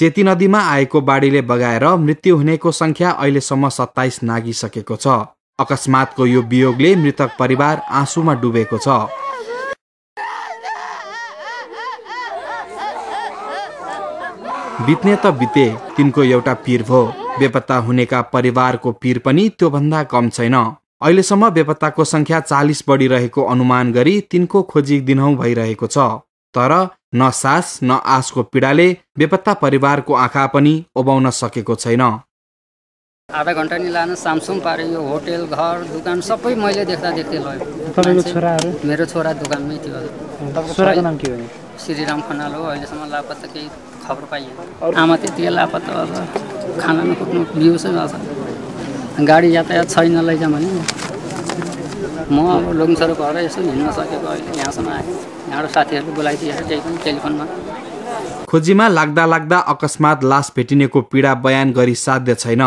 सेती नदीमा आएको बाढीले बगाएर मृत्यु हुनेको सङ्ख्या अहिलेसम्म सत्ताइस नागिसकेको छ अकस्मातको यो वियोगले मृतक परिवार आँसुमा डुबेको छ बित्ने त बिते तिनको एउटा पिर भयो बेपत्ता हुनेका परिवारको पिर पनि त्योभन्दा कम छैन अहिलेसम्म बेपत्ताको सङ्ख्या चालिस बढिरहेको अनुमान गरी तिनको खोजी दिनहुँ भइरहेको छ तर न सास न आसको पीडाले बेपत्ता परिवारको आँखा पनि ओबाउन सकेको छैन आधा घन्टा नि लानु सामसुम पारे यो होटेल घर दोकान सबै मैले देख्दा देख्दै लग्यो तपाईँको छोराहरू मेरो छोरा दोकानमै थियो छोराको नाम के हो श्रीराम खनाल हो अहिलेसम्म लापत्ता केही खबर पाइएन आमा त्यतिकै लापत्ता भएर खाना नकुट्नु बिउसै भएको गाडी यातायात छैन लैजाउँ भने म अब लोङसरो भएर यसो हिँड्न सकेको अहिले यहाँसम्म आएँ यहाँबाट साथीहरूले बोलाइदिएर त्यही पनि टेलिफोनमा खोजीमा लाग्दा लाग्दा अकस्मात लास भेटिनेको पीडा बयान गरी साध्य छैन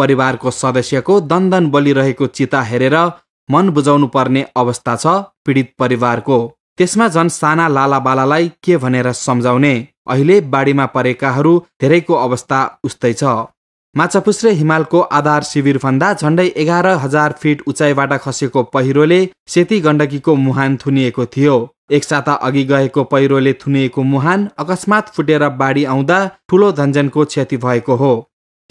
परिवारको सदस्यको दन्दन बलिरहेको चिता हेरेर मन बुझाउनु पर्ने अवस्था छ पीडित परिवारको त्यसमा झन् साना लालाबालालाई के भनेर सम्झाउने अहिले बाढीमा परेकाहरू धेरैको अवस्था उस्तै छ माछापुस्रे हिमालको आधार शिविरभन्दा झन्डै एघार हजार फिट उचाइबाट खसेको पहिरोले सेती गण्डकीको मुहान थुनिएको थियो एक साता अघि गएको पहिरोले थुनिएको मुहान अकस्मात फुटेर बाढी आउँदा ठुलो धन्जनको क्षति भएको हो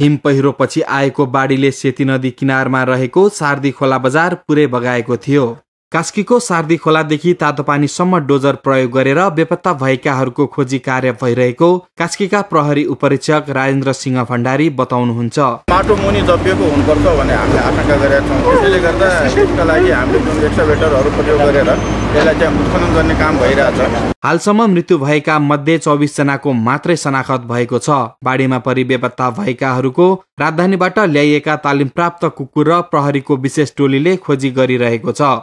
हिम पहिरो आएको बाढीले सेती नदी किनारमा रहेको सार्दी खोला बजार पुरै बगाएको थियो कास्कीको सार्दी खोलादेखि तातो पानीसम्म डोजर प्रयोग गरेर बेपत्ता भएकाहरूको खोजी कार्य भइरहेको कास्कीका प्रहरी उपरीक्षक राजेन्द्र सिंह भण्डारी बताउनुहुन्छ माटो मुनि दबिएको हुनुपर्छ भन्ने हामीले आशंका गरेका छौँ त्यसले गर्दा यसका लागि हामीले जुन एक्सभेटरहरू प्रयोग गरेर यसलाई चाहिँ उत्खनन गर्ने काम भइरहेछ हालसम्म मृत्यु भएका मध्ये चौबिस जनाको मात्रै शनाखत भएको छ बाढीमा परि बेपत्ता भएकाहरूको राजधानीबाट ल्याइएका तालिम प्राप्त कुकुर र प्रहरीको विशेष टोलीले खोजी गरिरहेको छ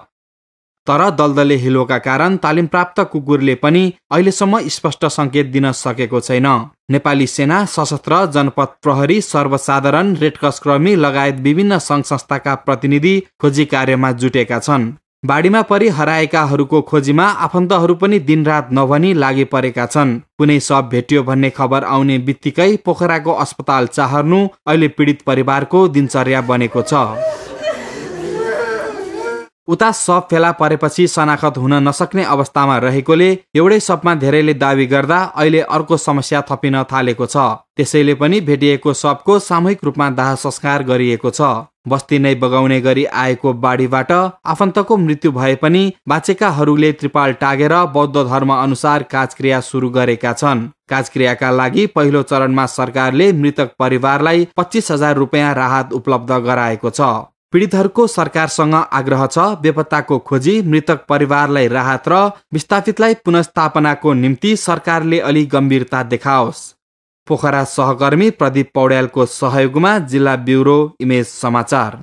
तर दलदले हिलोका कारण तालिम प्राप्त कुकुरले पनि अहिलेसम्म स्पष्ट सङ्केत दिन सकेको छैन नेपाली सेना सशस्त्र जनपद प्रहरी सर्वसाधारण रेडक्रसकर्मी लगायत विभिन्न सङ्घ संस्थाका प्रतिनिधि खोजी कार्यमा जुटेका छन् बाढीमा परि हराएकाहरूको खोजीमा आफन्तहरू पनि दिनरात नभनी लागि परेका छन् कुनै सब भेटियो भन्ने खबर आउने बित्तिकै पोखराको अस्पताल चाहर्नु अहिले पीडित परिवारको दिनचर्या बनेको छ उता सप फेला परेपछि शनाखत हुन नसक्ने अवस्थामा रहेकोले एउटै सपमा धेरैले दावी गर्दा अहिले अर्को समस्या थपिन थालेको छ त्यसैले पनि भेटिएको सपको सामूहिक रूपमा दाह संस्कार गरिएको छ बस्ती नै बगाउने गरी आएको बाढीबाट आफन्तको मृत्यु भए पनि बाँचेकाहरूले त्रिपाल टागेर बौद्ध धर्म अनुसार काजक्रिया सुरु गरेका छन् काजक्रियाका लागि पहिलो चरणमा सरकारले मृतक परिवारलाई पच्चिस हजार रुपियाँ राहत उपलब्ध गराएको छ पीडितहरूको सरकारसँग आग्रह छ बेपत्ताको खोजी मृतक परिवारलाई राहत र विस्थापितलाई पुनस्थापनाको निम्ति सरकारले अलि गम्भीरता देखाओस् पोखरा सहकर्मी प्रदीप पौड्यालको सहयोगमा जिल्ला ब्युरो इमेज समाचार